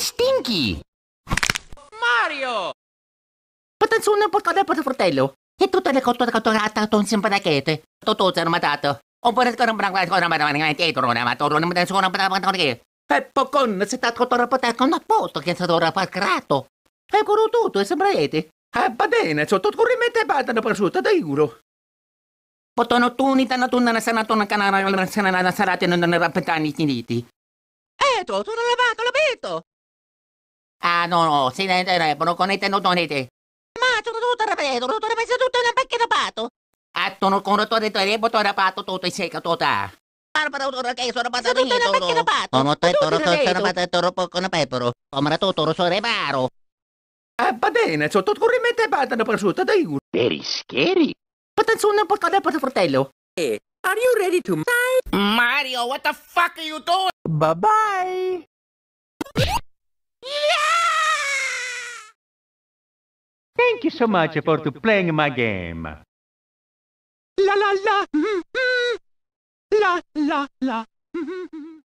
stinchi! Mario! Attenzione, portare per fratello! E tutte le cotto catturate sempre da impedacchete. Tutto si è armatato. Oppure con un branco con una dietro, una matura, una matura, una matura, E poi con si sta tutto rapportato con un posto che si dovrà far crato. E con tutto, e sembra sembrate. Eh, va bene, sono tutto corrimento e badano per sotto, da euro. Potono tuni, tanno tunna, una sanatona, canana, una sanana, una sarata, non ne rapentani, tiniti. Eh, tu, tu non lavato, l'abito! Ah, no, no, si ne interrepano, connettendo tonete. Ma tu tutto ripeto, tutto ripeto, tutto un pacchetto pato. Ah, tu non con tutto ripeto, tutto ripeto, tutto in secca, tutto. Barbara, tutto che sono pato tutto un pacchetto pato. Come tutto ripeto. Sono pato tutto poco pepero. Come tutto sono reparo. Ah, va bene, sotto corrimento e badano per su, dai. Perischeri? Attenzione, portate per fratello. Eh, are you ready to... Mario, what the fuck are you doing? Bye-bye. Thank you so much for to playing my game. La la la. Mm-hmm. La la la. Mm-hmm.